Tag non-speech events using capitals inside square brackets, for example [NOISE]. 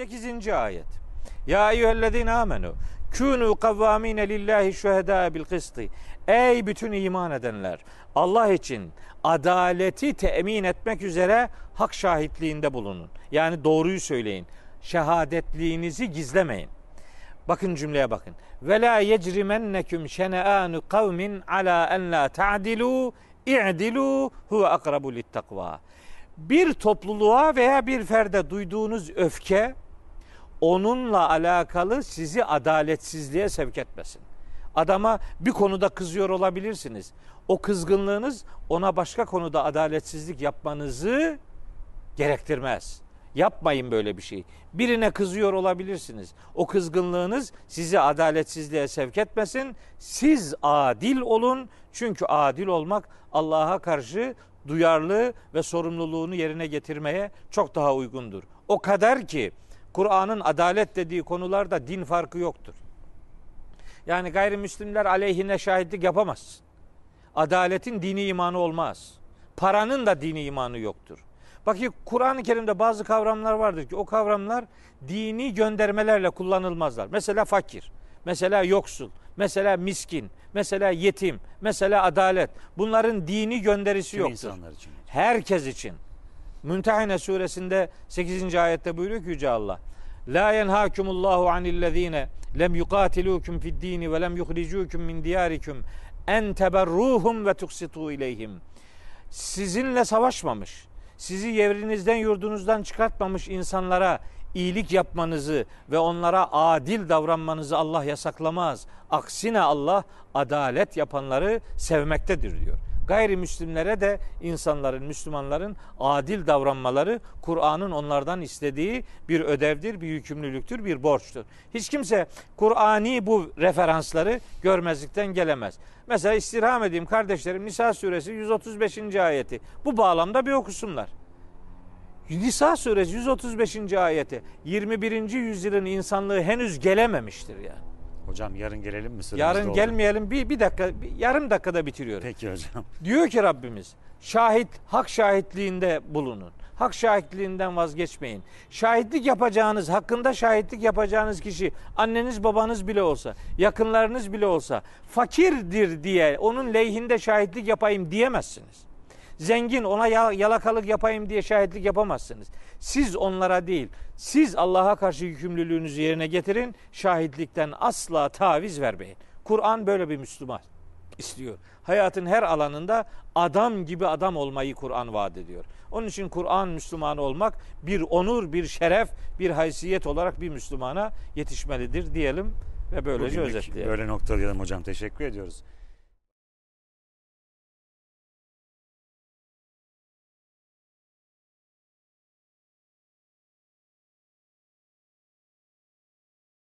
8. ayet. Ya eyyühellezine amenu künü kavvamine lillahi şühedâ bil kıstı. Ey bütün iman edenler Allah için adaleti temin etmek üzere hak şahitliğinde bulunun. Yani doğruyu söyleyin. Şehadetliğinizi gizlemeyin. Bakın cümleye bakın. Ve la yecrimenneküm şene'anu kavmin ala en la ta'dilu i'dilu huve akrabu littakva. Bir topluluğa veya bir ferde duyduğunuz öfke, onunla alakalı sizi adaletsizliğe sevk etmesin. Adama bir konuda kızıyor olabilirsiniz. O kızgınlığınız ona başka konuda adaletsizlik yapmanızı gerektirmez. Yapmayın böyle bir şey. Birine kızıyor olabilirsiniz. O kızgınlığınız sizi adaletsizliğe sevk etmesin. Siz adil olun. Çünkü adil olmak Allah'a karşı duyarlı ve sorumluluğunu yerine getirmeye çok daha uygundur. O kadar ki Kur'an'ın adalet dediği konularda din farkı yoktur. Yani gayrimüslimler aleyhine şahitlik yapamaz. Adaletin dini imanı olmaz. Paranın da dini imanı yoktur. Bakın Kur'an-ı Kerim'de bazı kavramlar vardır ki o kavramlar dini göndermelerle kullanılmazlar. Mesela fakir, mesela yoksul, mesela miskin, mesela yetim, mesela adalet. Bunların dini gönderisi Tüm yoktur. Için. Herkes için. Mümtehine suresinde 8. ayette buyuruyor ki Yüce Allah. La yenhakumullahu anillezine lem yukatilukum fid ve lem yuhricukum min diyarikum en teberruhum ve tuksitu ileyhim. Sizinle savaşmamış, sizi yerinizden yurdunuzdan çıkartmamış insanlara iyilik yapmanızı ve onlara adil davranmanızı Allah yasaklamaz. Aksine Allah adalet yapanları sevmektedir diyor. Gayrimüslimlere de insanların, Müslümanların adil davranmaları Kur'an'ın onlardan istediği bir ödevdir, bir yükümlülüktür, bir borçtur. Hiç kimse Kur'ani bu referansları görmezlikten gelemez. Mesela istirham edeyim kardeşlerim Nisa suresi 135. ayeti. Bu bağlamda bir okusunlar. Nisa suresi 135. ayeti 21. yüzyılın insanlığı henüz gelememiştir yani. Hocam yarın gelelim mi? Süremiz yarın doldu. gelmeyelim. Bir, bir dakika, bir, yarım dakikada bitiriyorum. Peki hocam. [LAUGHS] Diyor ki Rabbimiz, şahit, hak şahitliğinde bulunun. Hak şahitliğinden vazgeçmeyin. Şahitlik yapacağınız, hakkında şahitlik yapacağınız kişi anneniz babanız bile olsa, yakınlarınız bile olsa fakirdir diye onun lehinde şahitlik yapayım diyemezsiniz zengin ona yalakalık yapayım diye şahitlik yapamazsınız. Siz onlara değil, siz Allah'a karşı yükümlülüğünüzü yerine getirin. Şahitlikten asla taviz vermeyin. Kur'an böyle bir Müslüman istiyor. Hayatın her alanında adam gibi adam olmayı Kur'an vaat ediyor. Onun için Kur'an Müslümanı olmak bir onur, bir şeref, bir haysiyet olarak bir Müslümana yetişmelidir diyelim ve böylece Bugünlük özetleyelim. Böyle noktalayalım hocam. Teşekkür ediyoruz.